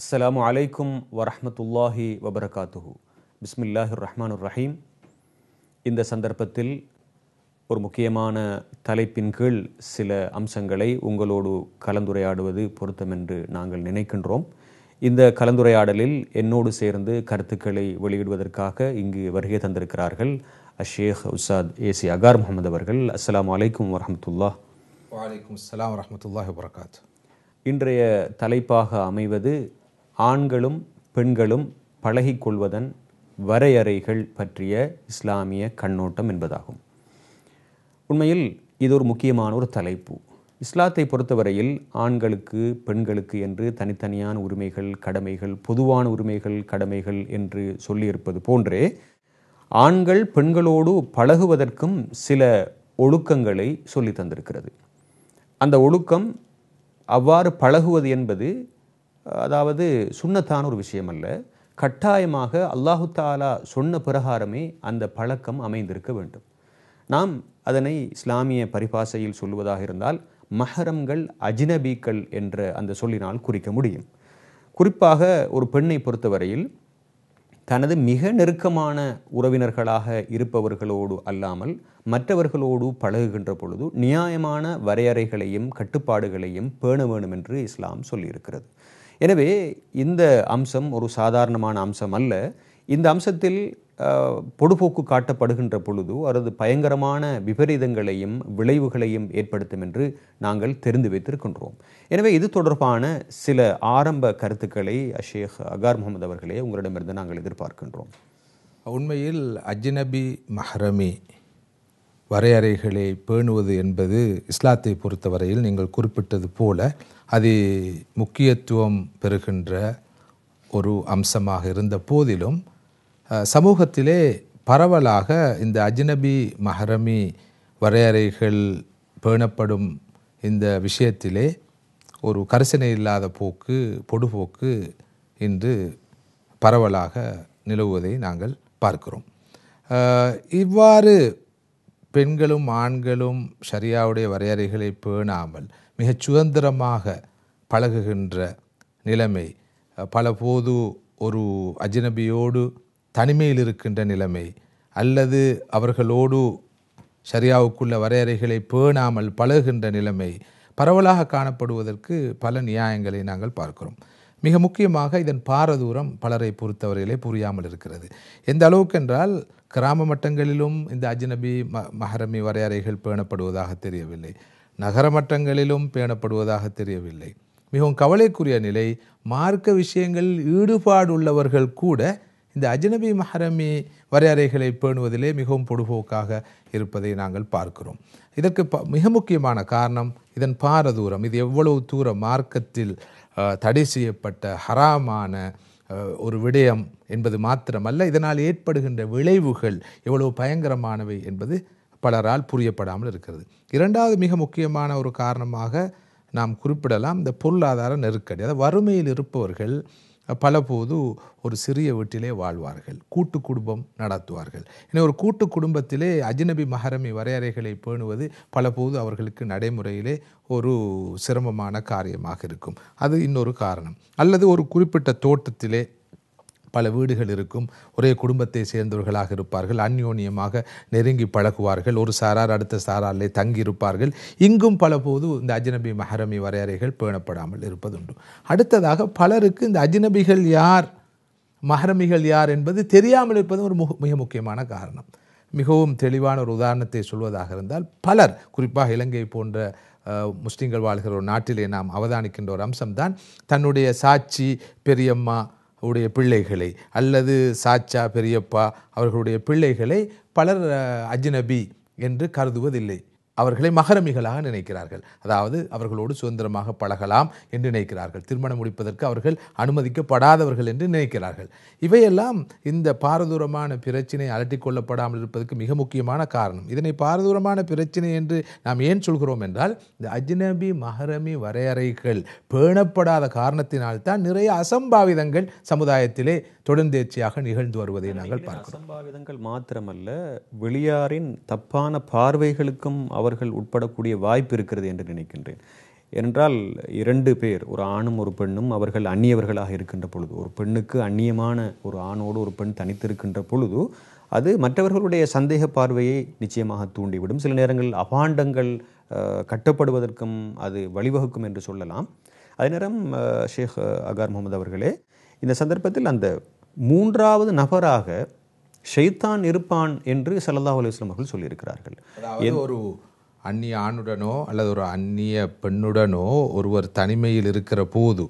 அஸ்லாம் அலைக்கும் வரஹமத்துல்லாஹி வபரகாத்துஹு பிஸ்மில்லாஹி ரஹ்மான் ரஹீம் இந்த சந்தர்ப்பத்தில் ஒரு முக்கியமான தலைப்பின் கீழ் சில அம்சங்களை உங்களோடு கலந்துரையாடுவது பொருத்தம் என்று நாங்கள் நினைக்கின்றோம் இந்த கலந்துரையாடலில் என்னோடு சேர்ந்து கருத்துக்களை வெளியிடுவதற்காக இங்கு வருகை தந்திருக்கிறார்கள் அஷேக் உசாத் ஏசி அகார் முகமது அவர்கள் அஸ்லாம் அலைக்கும் வரமத்துல்லா வலைக்கும் அஸ்லாம் வரமத்துல்லாஹ் வரகாத் இன்றைய தலைப்பாக அமைவது ஆண்களும் பெண்களும் பழகிக்கொள்வதன் வரையறைகள் பற்றிய இஸ்லாமிய கண்ணோட்டம் என்பதாகும் உண்மையில் இது ஒரு முக்கியமான ஒரு தலைப்பு இஸ்லாத்தை பொறுத்தவரையில் ஆண்களுக்கு பெண்களுக்கு என்று தனித்தனியான உரிமைகள் கடமைகள் பொதுவான உரிமைகள் கடமைகள் என்று சொல்லியிருப்பது போன்றே ஆண்கள் பெண்களோடு பழகுவதற்கும் சில ஒழுக்கங்களை சொல்லி தந்திருக்கிறது அந்த ஒழுக்கம் அவ்வாறு பழகுவது என்பது அதாவது சுண்ணத்தான ஒரு விஷயம் அல்ல கட்டாயமாக அல்லாஹு தாலா சொன்ன பிரகாரமே அந்த பழக்கம் அமைந்திருக்க வேண்டும் நாம் அதனை இஸ்லாமிய பரிபாசையில் சொல்லுவதாக இருந்தால் மஹரம்கள் அஜினபீக்கள் என்ற அந்த சொல்லினால் குறிக்க முடியும் குறிப்பாக ஒரு பெண்ணை பொறுத்தவரையில் தனது மிக நெருக்கமான உறவினர்களாக இருப்பவர்களோடு அல்லாமல் மற்றவர்களோடு பழகுகின்ற பொழுது நியாயமான வரையறைகளையும் கட்டுப்பாடுகளையும் பேண வேண்டும் என்று இஸ்லாம் சொல்லியிருக்கிறது எனவே இந்த அம்சம் ஒரு சாதாரணமான அம்சம் அல்ல இந்த அம்சத்தில் பொடுபோக்கு காட்டப்படுகின்ற பொழுது அல்லது பயங்கரமான விபரீதங்களையும் விளைவுகளையும் ஏற்படுத்தும் என்று நாங்கள் தெரிந்து வைத்திருக்கின்றோம் எனவே இது தொடர்பான சில ஆரம்ப கருத்துக்களை அஷேக் அகார் முகமது அவர்களே உங்களிடமிருந்து நாங்கள் எதிர்பார்க்கின்றோம் உண்மையில் அஜ்நபி மஹ்ரமி வரையறைகளை பேணுவது என்பது இஸ்லாத்தை பொறுத்தவரையில் நீங்கள் குறிப்பிட்டது போல அது முக்கியத்துவம் பெறுகின்ற ஒரு அம்சமாக இருந்த போதிலும் சமூகத்திலே பரவலாக இந்த அஜ்னபி மஹரமி வரையறைகள் பேணப்படும் இந்த விஷயத்திலே ஒரு கரிசனை இல்லாத போக்கு பொடுபோக்கு இன்று பரவலாக நிலவுவதை நாங்கள் பார்க்கிறோம் இவ்வாறு பெண்களும் ஆண்களும் ஷரியாவுடைய வரையறைகளை பேணாமல் மிகச் சுதந்திரமாக பழகுகின்ற நிலைமை பலபோது ஒரு அஜினபியோடு தனிமையில் இருக்கின்ற நிலைமை அல்லது அவர்களோடு ஷரியாவுக்குள்ள வரையறைகளை பேணாமல் பழகுகின்ற நிலைமை பரவலாக காணப்படுவதற்கு பல நியாயங்களை நாங்கள் பார்க்கிறோம் மிக முக்கியமாக இதன் பாரதூரம் பலரை பொறுத்தவரையிலே புரியாமல் இருக்கிறது எந்த அளவுக்கு என்றால் கிராம மட்டங்களிலும் இந்த அஜ்னபி ம மஹரமி வரையறைகள் பேணப்படுவதாக தெரியவில்லை நகர மட்டங்களிலும் பேணப்படுவதாக தெரியவில்லை மிகவும் கவலைக்குரிய நிலை மார்க்க விஷயங்களில் ஈடுபாடு உள்ளவர்கள் கூட இந்த அஜ்நபி மஹரமி வரையறைகளை பேணுவதிலே மிகவும் பொடுபோக்காக இருப்பதை நாங்கள் பார்க்கிறோம் இதற்கு மிக முக்கியமான காரணம் இதன் பாரதூரம் இது எவ்வளவு தூரம் மார்க்கத்தில் தடை செய்யப்பட்ட ஹராமான ஒரு விடயம் என்பது மாத்திரமல்ல இதனால் ஏற்படுகின்ற விளைவுகள் எவ்வளவு பயங்கரமானவை என்பது பலரால் புரியப்படாமல் இருக்கிறது இரண்டாவது மிக முக்கியமான ஒரு காரணமாக நாம் குறிப்பிடலாம் இந்த பொருளாதார நெருக்கடி அதாவது வறுமையில் இருப்பவர்கள் பலபோது ஒரு சிறிய வீட்டிலே வாழ்வார்கள் கூட்டு குடும்பம் நடத்துவார்கள் எனவே ஒரு கூட்டு குடும்பத்திலே அஜினபி மஹரமி வரையறைகளை பேணுவது பலபோது அவர்களுக்கு நடைமுறையிலே ஒரு சிரமமான காரியமாக இருக்கும் அது இன்னொரு காரணம் அல்லது ஒரு குறிப்பிட்ட தோட்டத்திலே பல வீடுகள் இருக்கும் ஒரே குடும்பத்தை சேர்ந்தவர்களாக இருப்பார்கள் அந்யோன்யமாக நெருங்கி பழகுவார்கள் ஒரு சாரார் அடுத்த சாராரிலே தங்கியிருப்பார்கள் இங்கும் பல போது இந்த அஜ்னபி மஹரமி வரையறைகள் பேணப்படாமல் இருப்பதுண்டு அடுத்ததாக பலருக்கு இந்த அஜ்னபிகள் யார் மஹரமிகள் யார் என்பது தெரியாமல் இருப்பது ஒரு மிக முக்கியமான காரணம் மிகவும் தெளிவான ஒரு உதாரணத்தை சொல்வதாக இருந்தால் பலர் குறிப்பாக இலங்கை போன்ற முஸ்லீம்கள் வாழ்கிற ஒரு நாட்டிலே நாம் அவதானிக்கின்ற ஒரு அம்சம்தான் தன்னுடைய சாட்சி பெரியம்மா உடைய பிள்ளைகளை அல்லது சாச்சா பெரியப்பா அவர்களுடைய பிள்ளைகளை பலர் அஜ்னபி என்று கருதுவதில்லை அவர்களை மகரமிகளாக நினைக்கிறார்கள் அதாவது அவர்களோடு சுதந்திரமாக பழகலாம் என்று நினைக்கிறார்கள் திருமணம் முடிப்பதற்கு அவர்கள் அனுமதிக்கப்படாதவர்கள் என்று நினைக்கிறார்கள் இவையெல்லாம் இந்த பாரதூரமான பிரச்சினை அலட்டிக்கொள்ளப்படாமல் இருப்பதற்கு மிக முக்கியமான காரணம் இதனை பாரதூரமான பிரச்சினை என்று நாம் ஏன் சொல்கிறோம் என்றால் இந்த அஜ்னபி மகரமி வரையறைகள் பேணப்படாத காரணத்தினால்தான் நிறைய அசம்பாவிதங்கள் சமுதாயத்திலே தொடர்ந்தேர்ச்சியாக நிகழ்ந்து வருவதை நாங்கள் பார்க்கிறோம் அசம்பாவிதங்கள் மாத்திரமல்ல வெளியாரின் தப்பான பார்வைகளுக்கும் அவர் அவர்கள் உட்படக்கூடிய வாய்ப்பு இருக்கிறது என்று நினைக்கின்றேன் ஏனென்றால் இரண்டு பேர் ஒரு ஆணும் ஒரு பெண்ணும் அவர்கள் அந்நியவர்களாக இருக்கின்ற பொழுது ஒரு பெண்ணுக்கு அந்நியமான ஒரு ஆணோடு ஒரு பெண் தனித்திருக்கின்ற பொழுது அது மற்றவர்களுடைய சந்தேக பார்வையை நிச்சயமாக தூண்டிவிடும் சில நேரங்களில் அபாண்டங்கள் கட்டப்படுவதற்கும் அது வழிவகுக்கும் என்று சொல்லலாம் அதே நேரம் ஷேக் அகார் முகமது அவர்களே இந்த சந்தர்ப்பத்தில் அந்த மூன்றாவது நபராக ஷெய்தான் இருப்பான் என்று சல்லா அலுவலாம் அவர்கள் சொல்லியிருக்கிறார்கள் ஒரு அந்நிய ஆணுடனோ அல்லது ஒரு அந்நிய பெண்ணுடனோ ஒருவர் தனிமையில் இருக்கிற போது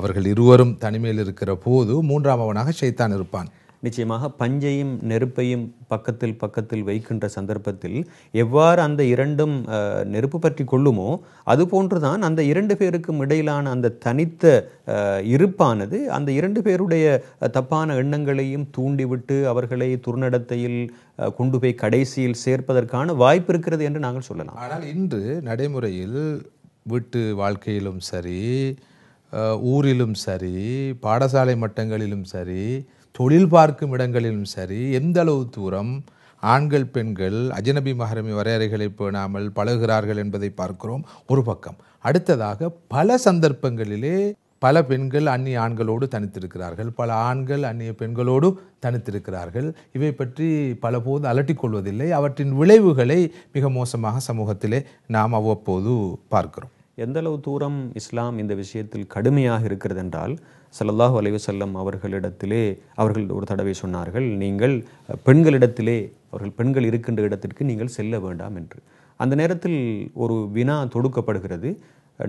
அவர்கள் இருவரும் தனிமையில் இருக்கிற போது மூன்றாம் அவனாக சைத்தான் இருப்பான் நிச்சயமாக பஞ்சையும் நெருப்பையும் பக்கத்தில் பக்கத்தில் வைக்கின்ற சந்தர்ப்பத்தில் எவ்வாறு அந்த இரண்டும் நெருப்பு பற்றி கொள்ளுமோ போன்றுதான் அந்த இரண்டு பேருக்கும் இடையிலான அந்த தனித்த இருப்பானது அந்த இரண்டு பேருடைய தப்பான எண்ணங்களையும் தூண்டிவிட்டு அவர்களை துர்நடத்தையில் கொண்டு போய் கடைசியில் சேர்ப்பதற்கான வாய்ப்பு இருக்கிறது என்று நாங்கள் சொல்லலாம் ஆனால் இன்று நடைமுறையில் வீட்டு வாழ்க்கையிலும் சரி ஊரிலும் சரி பாடசாலை மட்டங்களிலும் சரி தொழில் பார்க்கும் இடங்களிலும் சரி எந்த அளவு தூரம் ஆண்கள் பெண்கள் அஜனபி மகரமி வரையறைகளை பேணாமல் பழகிறார்கள் என்பதை பார்க்கிறோம் ஒரு பக்கம் அடுத்ததாக பல சந்தர்ப்பங்களிலே பல பெண்கள் அந்நிய ஆண்களோடு தனித்திருக்கிறார்கள் பல ஆண்கள் அந்நிய பெண்களோடு தனித்திருக்கிறார்கள் இவை பற்றி பலபோது அலட்டிக்கொள்வதில்லை அவற்றின் விளைவுகளை மிக மோசமாக சமூகத்திலே நாம் அவ்வப்போது பார்க்கிறோம் எந்தளவு தூரம் இஸ்லாம் இந்த விஷயத்தில் கடுமையாக இருக்கிறது என்றால் சல்லல்லாஹு அலைவசல்லம் அவர்களிடத்திலே அவர்கள் ஒரு தடவை சொன்னார்கள் நீங்கள் பெண்களிடத்திலே அவர்கள் பெண்கள் இருக்கின்ற இடத்திற்கு நீங்கள் செல்ல வேண்டாம் என்று அந்த நேரத்தில் ஒரு வினா தொடுக்கப்படுகிறது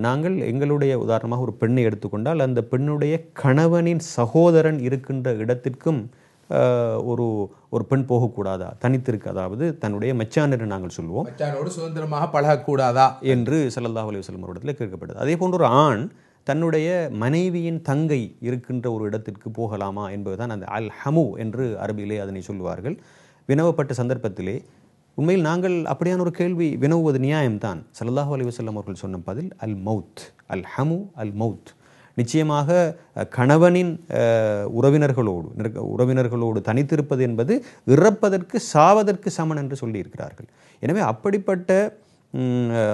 நாங்கள் எங்களுடைய உதாரணமாக ஒரு பெண்ணை எடுத்துக்கொண்டால் அந்த பெண்ணுடைய கணவனின் சகோதரன் இருக்கின்ற இடத்திற்கும் ஒரு ஒரு பெண் போகக்கூடாதா தனித்திருக்கு அதாவது தன்னுடைய மச்சானர் நாங்கள் சொல்லுவோம் சுதந்திரமாக பழகக்கூடாதா என்று சல்லல்லாஹ் அலி வல்லம் இடத்துல கேட்கப்பட்டது அதே போன்ற ஒரு ஆண் தன்னுடைய மனைவியின் தங்கை இருக்கின்ற ஒரு இடத்திற்கு போகலாமா என்பதுதான் அந்த அல் ஹமு என்று அரபியிலே அதனை சொல்லுவார்கள் வினவப்பட்ட சந்தர்ப்பத்திலே உண்மையில் நாங்கள் அப்படியான ஒரு கேள்வி வினவுவது நியாயம்தான் சல்லாஹூ அலி வசல்லம் அவர்கள் சொன்ன பதில் அல் மவுத் அல் ஹமு அல் மவுத் நிச்சயமாக கணவனின் உறவினர்களோடு உறவினர்களோடு தனித்திருப்பது என்பது இறப்பதற்கு சாவதற்கு சமன் என்று சொல்லியிருக்கிறார்கள் எனவே அப்படிப்பட்ட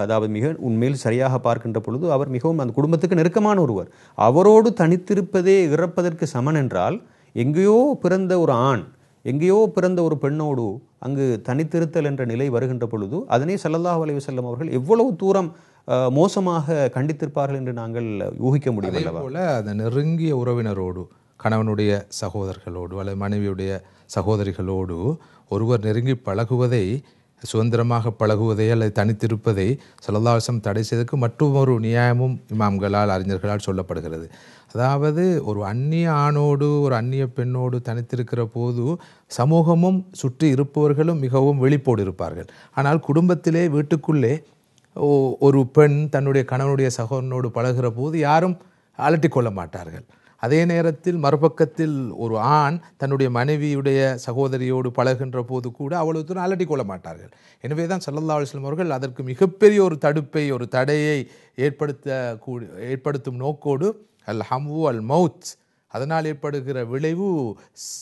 அதாவது மிக உண்மையில் சரியாக பார்க்கின்ற பொழுது அவர் மிகவும் அந்த குடும்பத்துக்கு நெருக்கமான ஒருவர் அவரோடு தனித்திருப்பதே இறப்பதற்கு சமன் என்றால் எங்கேயோ பிறந்த ஒரு ஆண் எங்கேயோ பிறந்த ஒரு பெண்ணோடு அங்கு தனித்திருத்தல் என்ற நிலை வருகின்ற பொழுது அதனை சல்லல்லாஹ் வலை செல்லம் அவர்கள் எவ்வளவு தூரம் மோசமாக கண்டித்திருப்பார்கள் என்று நாங்கள் ஊகிக்க முடியும் போல அந்த நெருங்கிய உறவினரோடு கணவனுடைய சகோதரர்களோடு அல்லது மனைவியுடைய சகோதரிகளோடு ஒருவர் நெருங்கி பழகுவதை சுதந்திரமாக பழகுவதை அல்லது தனித்திருப்பதை சலதாசம் தடை செய்ததுக்கு மற்றொரு நியாயமும் இமாம்களால் அறிஞர்களால் சொல்லப்படுகிறது அதாவது ஒரு அந்நிய ஆணோடு ஒரு அந்நிய பெண்ணோடு தனித்திருக்கிற போது சமூகமும் சுற்றி இருப்பவர்களும் மிகவும் வெளிப்போடு இருப்பார்கள் ஆனால் குடும்பத்திலே வீட்டுக்குள்ளே ஒரு பெண் தன்னுடைய கணவனுடைய சகோதரனோடு பழகிற போது யாரும் அலட்டிக்கொள்ள மாட்டார்கள் அதே நேரத்தில் மறுபக்கத்தில் ஒரு ஆண் தன்னுடைய மனைவியுடைய சகோதரியோடு பழகின்ற போது கூட அவ்வளவு தூரம் அலட்டி கொள்ள மாட்டார்கள் எனவே தான் சல்லல்லா அலுவலம் அவர்கள் அதற்கு மிகப்பெரிய ஒரு தடுப்பை ஒரு தடையை ஏற்படுத்த கூடி ஏற்படுத்தும் நோக்கோடு அல் ஹம்வு அல் மவுத் அதனால் ஏற்படுகிற விளைவு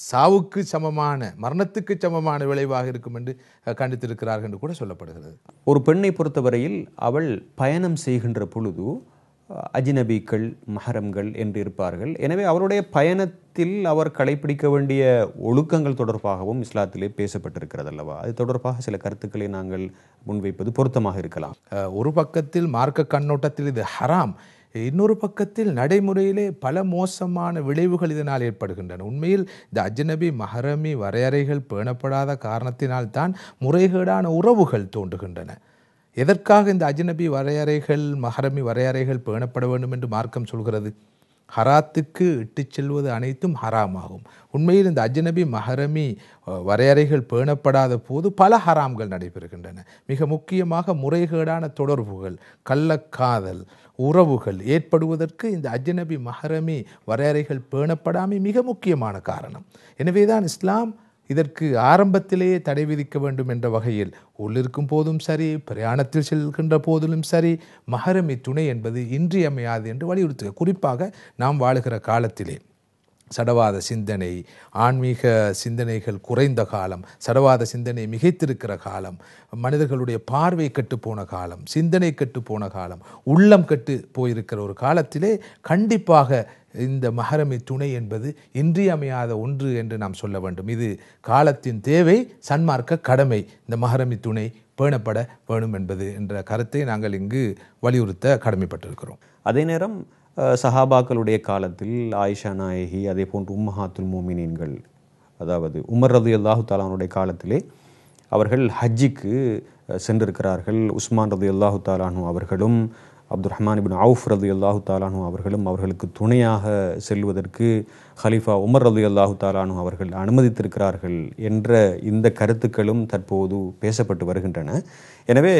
சாவுக்கு சமமான மரணத்துக்கு சமமான விளைவாக இருக்கும் என்று கண்டித்திருக்கிறார்கள் என்று கூட சொல்லப்படுகிறது ஒரு பெண்ணை பொறுத்தவரையில் அவள் பயணம் செய்கின்ற பொழுது அஜினபிக்கள் மஹரம்கள் என்று இருப்பார்கள் எனவே அவருடைய பயணத்தில் அவர் கடைபிடிக்க வேண்டிய ஒழுக்கங்கள் தொடர்பாகவும் இஸ்லாத்திலே பேசப்பட்டிருக்கிறது அல்லவா அது தொடர்பாக சில கருத்துக்களை நாங்கள் முன்வைப்பது பொருத்தமாக இருக்கலாம் ஒரு பக்கத்தில் மார்க்க கண்ணோட்டத்தில் இது ஹராம் இன்னொரு பக்கத்தில் நடைமுறையிலே பல மோசமான விளைவுகள் இதனால் ஏற்படுகின்றன உண்மையில் இந்த அஜ்னபி மஹரமி வரையறைகள் பேணப்படாத காரணத்தினால் தான் முறைகேடான உறவுகள் தோன்றுகின்றன எதற்காக இந்த அஜ்நபி வரையறைகள் மஹரமி வரையறைகள் பேணப்பட வேண்டும் என்று மார்க்கம் சொல்கிறது ஹராத்துக்கு இட்டு செல்வது அனைத்தும் ஹராமாகும் உண்மையில் இந்த அஜ்நபி மஹரமி வரையறைகள் பேணப்படாத போது பல ஹராம்கள் நடைபெறுகின்றன மிக முக்கியமாக முறைகேடான தொடர்புகள் கள்ளக்காதல் உறவுகள் ஏற்படுவதற்கு இந்த அஜ்நபி மஹரமி வரையறைகள் பேணப்படாமை மிக முக்கியமான காரணம் எனவேதான் இஸ்லாம் இதற்கு ஆரம்பத்திலேயே தடை விதிக்க வேண்டும் என்ற வகையில் உள்ளிருக்கும் போதும் சரி பிரயாணத்தில் செல்கின்ற போதிலும் சரி மகரமி துணை என்பது இன்றியமையாது என்று வலியுறுத்துக குறிப்பாக நாம் வாழுகிற காலத்திலே சடவாத சிந்தனை ஆன்மீக சிந்தனைகள் குறைந்த காலம் சடவாத சிந்தனை மிகைத்திருக்கிற காலம் மனிதர்களுடைய பார்வை கட்டுப்போன போன காலம் சிந்தனை கட்டுப்போன போன காலம் உள்ளம் கட்டு போயிருக்கிற ஒரு காலத்திலே கண்டிப்பாக இந்த மகரமி துணை என்பது இன்றியமையாத ஒன்று என்று நாம் சொல்ல வேண்டும் இது காலத்தின் தேவை சன்மார்க்க கடமை இந்த மகரமி துணை பேணப்பட வேணும் என்பது என்ற கருத்தை நாங்கள் இங்கு வலியுறுத்த கடமைப்பட்டிருக்கிறோம் அதே நேரம் சஹாபாக்களுடைய காலத்தில் ஆயிஷா நாயகி அதே போன்று உம்மஹாத்துல் மோமினின்கள் அதாவது உமர் ரது அல்லாஹு தாலானுடைய காலத்திலே அவர்கள் ஹஜ்ஜிக்கு சென்றிருக்கிறார்கள் உஸ்மான் ரது அல்லாஹு தாலானு அவர்களும் அப்துல் ரஹ்மான் இபின் அவுஃப் ரது அல்லாஹு தாலானு அவர்களும் அவர்களுக்கு துணையாக செல்வதற்கு ஹலீஃபா உமர் ரது அல்லாஹு தாலானு அவர்கள் அனுமதித்திருக்கிறார்கள் என்ற இந்த கருத்துக்களும் தற்போது பேசப்பட்டு வருகின்றன எனவே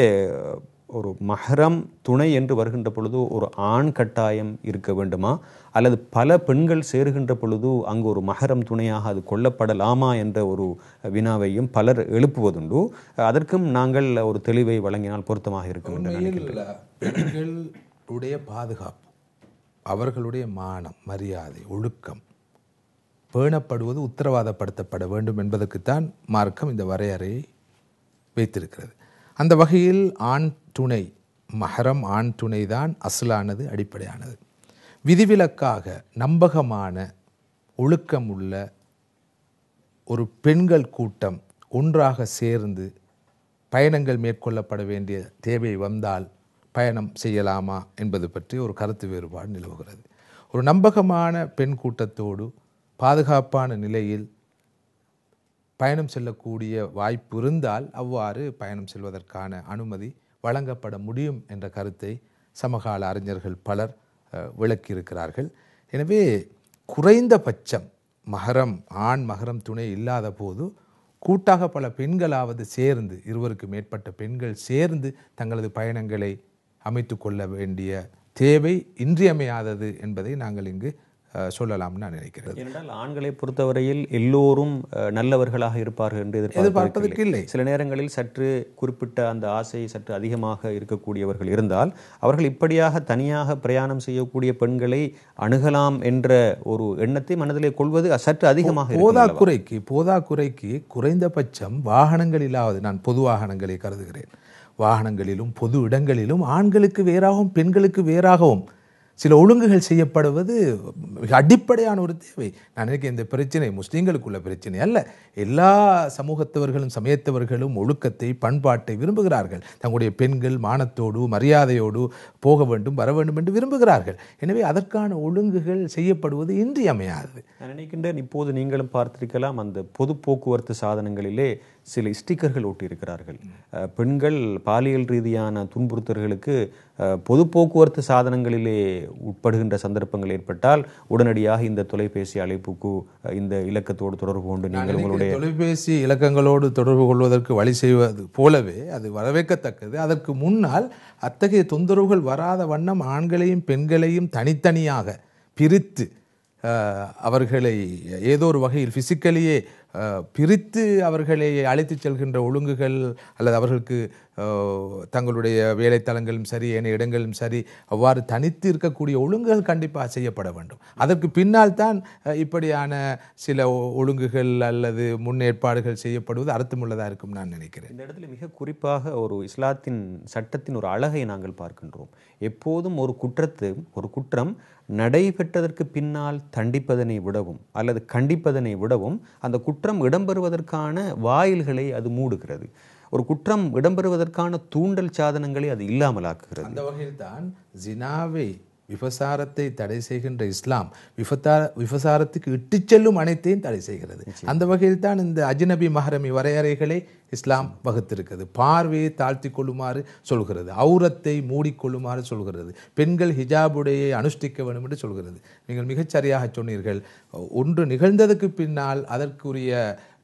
ஒரு மஹரம் துணை என்று வருகின்ற பொழுது ஒரு ஆண் கட்டாயம் இருக்க வேண்டுமா அல்லது பல பெண்கள் சேருகின்ற பொழுது அங்கு ஒரு மஹரம் துணையாக அது கொல்லப்படலாமா என்ற ஒரு வினாவையும் பலர் எழுப்புவதுண்டு அதற்கும் நாங்கள் ஒரு தெளிவை வழங்கினால் பொருத்தமாக இருக்கும் பெண்களுடைய பாதுகாப்பு அவர்களுடைய மானம் மரியாதை ஒழுக்கம் பேணப்படுவது உத்தரவாதப்படுத்தப்பட வேண்டும் என்பதற்குத்தான் மார்க்கம் இந்த வரையறையை வைத்திருக்கிறது அந்த வகையில் ஆண் துணை மஹரம் ஆண் துணை தான் அசலானது அடிப்படையானது விதிவிலக்காக நம்பகமான ஒழுக்கம் உள்ள ஒரு பெண்கள் கூட்டம் ஒன்றாக சேர்ந்து பயணங்கள் மேற்கொள்ளப்பட வேண்டிய தேவை வந்தால் பயணம் செய்யலாமா என்பது பற்றி ஒரு கருத்து வேறுபாடு நிலவுகிறது ஒரு நம்பகமான பெண் கூட்டத்தோடு பாதுகாப்பான நிலையில் பயணம் செல்லக்கூடிய வாய்ப்பு இருந்தால் அவ்வாறு பயணம் செல்வதற்கான அனுமதி வழங்கப்பட முடியும் என்ற கருத்தை சமகால அறிஞர்கள் பலர் விளக்கியிருக்கிறார்கள் எனவே குறைந்தபட்சம் மகரம் ஆண் மகரம் துணை இல்லாத போது கூட்டாக பல பெண்களாவது சேர்ந்து இருவருக்கு மேற்பட்ட பெண்கள் சேர்ந்து தங்களது பயணங்களை அமைத்து கொள்ள வேண்டிய தேவை இன்றியமையாதது என்பதை நாங்கள் இங்கு சொல்லலாம் நான் ஆண்களை பொறுத்தவரையில் எல்லோரும் நல்லவர்களாக இருப்பார்கள் என்று எதிர்பார்ப்பதற்கு இல்லை சில நேரங்களில் சற்று குறிப்பிட்ட அந்த ஆசை சற்று அதிகமாக இருக்கக்கூடியவர்கள் இருந்தால் அவர்கள் இப்படியாக தனியாக பிரயாணம் செய்யக்கூடிய பெண்களை அணுகலாம் என்ற ஒரு எண்ணத்தை மனதிலே கொள்வது சற்று அதிகமாக போதாக்குறைக்கு போதாக்குறைக்கு குறைந்தபட்சம் வாகனங்களிலாவது நான் பொது வாகனங்களை கருதுகிறேன் வாகனங்களிலும் பொது இடங்களிலும் ஆண்களுக்கு வேறாகவும் பெண்களுக்கு வேறாகவும் சில ஒழுங்குகள் செய்யப்படுவது மிக அடிப்படையான ஒரு தேவை நான் நினைக்கிறேன் இந்த பிரச்சனை முஸ்லீம்களுக்குள்ள பிரச்சனை அல்ல எல்லா சமூகத்தவர்களும் சமயத்தவர்களும் ஒழுக்கத்தை பண்பாட்டை விரும்புகிறார்கள் தங்களுடைய பெண்கள் மானத்தோடு மரியாதையோடு போக வேண்டும் வர வேண்டும் என்று விரும்புகிறார்கள் எனவே அதற்கான ஒழுங்குகள் செய்யப்படுவது இன்றியமையாதது நான் நினைக்கின்றேன் இப்போது நீங்களும் பார்த்திருக்கலாம் அந்த பொது போக்குவரத்து சாதனங்களிலே சில ஸ்டிக்கர்கள் ஒட்டியிருக்கிறார்கள் பெண்கள் பாலியல் ரீதியான துன்புறுத்தல்களுக்கு பொது போக்குவரத்து சாதனங்களிலே உட்படுகின்ற சந்தர்ப்பங்கள் ஏற்பட்டால் உடனடியாக இந்த தொலைபேசி அழைப்புக்கு இந்த இலக்கத்தோடு தொடர்பு கொண்டு நீங்கள் உங்களுடைய தொலைபேசி இலக்கங்களோடு தொடர்பு கொள்வதற்கு வழி செய்வது போலவே அது வரவேற்கத்தக்கது அதற்கு முன்னால் அத்தகைய தொந்தரவுகள் வராத வண்ணம் ஆண்களையும் பெண்களையும் தனித்தனியாக பிரித்து அவர்களை ஏதோ ஒரு வகையில் ஃபிசிக்கலியே பிரித்து அவர்களை அழைத்து செல்கின்ற ஒழுங்குகள் அல்லது அவர்களுக்கு தங்களுடைய வேலைத்தலங்களும் சரி என இடங்களும் சரி அவ்வாறு தனித்து இருக்கக்கூடிய ஒழுங்குகள் கண்டிப்பாக செய்யப்பட வேண்டும் அதற்கு பின்னால் தான் இப்படியான சில ஒழுங்குகள் அல்லது முன்னேற்பாடுகள் செய்யப்படுவது அர்த்தமுள்ளதாக இருக்கும் நான் நினைக்கிறேன் இந்த இடத்துல மிக குறிப்பாக ஒரு இஸ்லாத்தின் சட்டத்தின் ஒரு அழகை நாங்கள் பார்க்கின்றோம் எப்போதும் ஒரு குற்றத்து ஒரு குற்றம் நடைபெற்றதற்கு பின்னால் தண்டிப்பதனை விடவும் அல்லது கண்டிப்பதனை விடவும் அந்த குற்ற குற்றம் இடம்பெறுவதற்கான வாயில்களை அது மூடுகிறது ஒரு குற்றம் இடம்பெறுவதற்கான தூண்டல் சாதனங்களை அது இல்லாமல் ஆக்குகிறது அந்த வகையில் தான் ஜினாவை விபசாரத்தை தடை செய்கின்ற இஸ்லாம் விபத்தார விபசாரத்துக்கு இட்டு செல்லும் அனைத்தையும் தடை செய்கிறது அந்த வகையில் தான் இந்த அஜ்நபி மஹரமி வரையறைகளை இஸ்லாம் வகுத்திருக்கிறது பார்வையை தாழ்த்தி கொள்ளுமாறு சொல்கிறது அவுரத்தை மூடிக்கொள்ளுமாறு சொல்கிறது பெண்கள் ஹிஜாபுடையை அனுஷ்டிக்க வேண்டும் என்று சொல்கிறது நீங்கள் மிகச்சரியாக சொன்னீர்கள் ஒன்று நிகழ்ந்ததுக்கு பின்னால் அதற்குரிய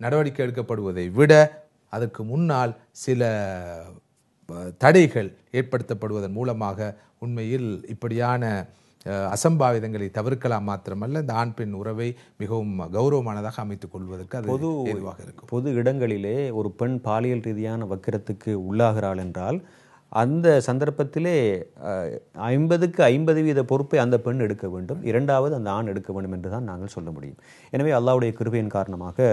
நடவடிக்கை எடுக்கப்படுவதை விட அதற்கு முன்னால் சில தடைகள் ஏற்படுத்தப்படுவதன் மூலமாக உண்மையில் இப்படியான அசம்பாவிதங்களை தவிர்க்கலாம் மாத்திரமல்ல இந்த ஆண் பெண் உறவை மிகவும் கௌரவமானதாக அமைத்துக் கொள்வதற்கு அது பொது எதுவாக இருக்கும் பொது இடங்களிலே ஒரு பெண் பாலியல் ரீதியான வக்கிரத்துக்கு உள்ளாகிறாள் என்றால் அந்த சந்தர்ப்பத்திலே ஐம்பதுக்கு ஐம்பது வீத பொறுப்பை அந்த பெண் எடுக்க வேண்டும் இரண்டாவது அந்த ஆண் எடுக்க வேண்டும் என்று தான் நாங்கள் சொல்ல முடியும் எனவே அல்லாவுடைய கிருபையின் காரணமாக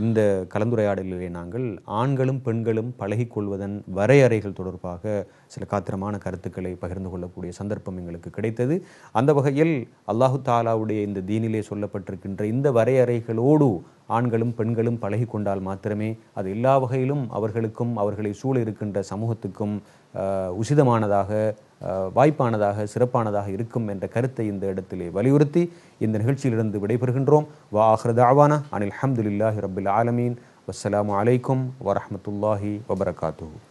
இந்த கலந்துரையாடலிலே நாங்கள் ஆண்களும் பெண்களும் பழகிக்கொள்வதன் வரையறைகள் தொடர்பாக சில காத்திரமான கருத்துக்களை பகிர்ந்து கொள்ளக்கூடிய சந்தர்ப்பம் எங்களுக்கு கிடைத்தது அந்த வகையில் அல்லாஹு தாலாவுடைய இந்த தீனிலே சொல்லப்பட்டிருக்கின்ற இந்த வரையறைகளோடு ஆண்களும் பெண்களும் பழகி கொண்டால் மாத்திரமே அது எல்லா வகையிலும் அவர்களுக்கும் அவர்களை சூழ இருக்கின்ற சமூகத்துக்கும் உசிதமானதாக வாய்ப்பானதாக சிறப்பானதாக இருக்கும் என்ற கருத்தை இந்த இடத்திலே வலியுறுத்தி இந்த நிகழ்ச்சியிலிருந்து விடைபெறுகின்றோம் வா ஆஹ்ரதாவான அனில் அஹமதுல்லாஹி ரபில் ஆலமீன் வஸ்ஸலாம் அலைக்கும் வரமத்துல்லாஹி வபரகாத்து